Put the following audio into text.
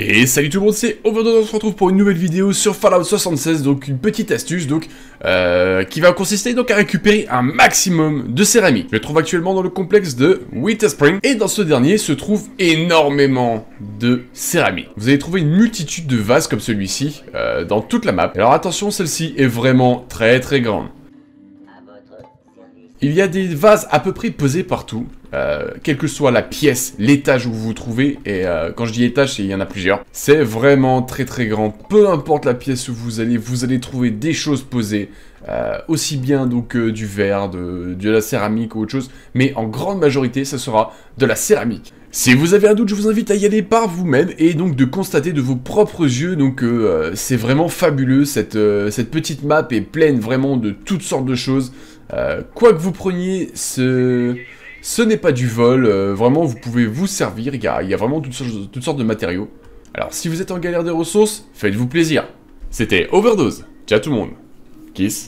Et salut tout le monde, c'est Overdose, on se retrouve pour une nouvelle vidéo sur Fallout 76, donc une petite astuce donc euh, qui va consister donc à récupérer un maximum de céramique. Je le trouve actuellement dans le complexe de Winter Spring et dans ce dernier se trouve énormément de céramique. Vous allez trouver une multitude de vases comme celui-ci euh, dans toute la map. Alors attention, celle-ci est vraiment très très grande. Il y a des vases à peu près posés partout, euh, quelle que soit la pièce, l'étage où vous vous trouvez, et euh, quand je dis étage, il y en a plusieurs, c'est vraiment très très grand. Peu importe la pièce où vous allez, vous allez trouver des choses posées, euh, aussi bien donc du verre, de, la céramique ou autre chose, mais en grande majorité, ça sera de la céramique. Si vous avez un doute, je vous invite à y aller par vous-même et donc de constater de vos propres yeux. Donc c'est vraiment fabuleux, cette, petite map est pleine vraiment de toutes sortes de choses. quoi que vous preniez ce, ce n'est pas du vol, euh, vraiment vous pouvez vous servir, il y a, vraiment toutes sortes, de matériaux. Alors si vous êtes en galère des ressources, faites-vous plaisir. C'était Overdose, ciao tout le monde, kiss.